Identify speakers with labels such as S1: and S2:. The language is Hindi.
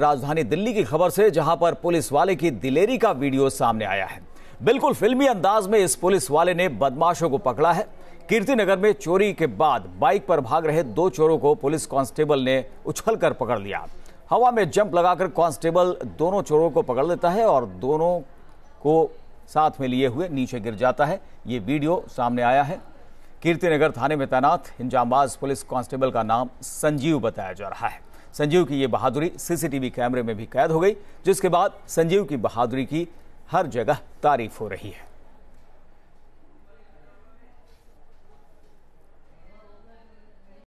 S1: राजधानी दिल्ली की खबर से जहां पर पुलिस वाले की दिलेरी का वीडियो सामने आया है बिल्कुल फिल्मी अंदाज में इस पुलिस वाले ने बदमाशों को पकड़ा है कीर्ति नगर में चोरी के बाद बाइक पर भाग रहे दो चोरों को पुलिस कांस्टेबल ने उछल कर पकड़ लिया हवा में जंप लगाकर कांस्टेबल दोनों चोरों को पकड़ लेता है और दोनों को साथ में लिए हुए नीचे गिर जाता है ये वीडियो सामने आया है कीर्ति नगर थाने में तैनात इंजामबाज पुलिस कांस्टेबल का नाम संजीव बताया जा रहा है संजीव की ये बहादुरी सीसीटीवी कैमरे में भी कैद हो गई जिसके बाद संजीव की बहादुरी की हर जगह तारीफ हो रही है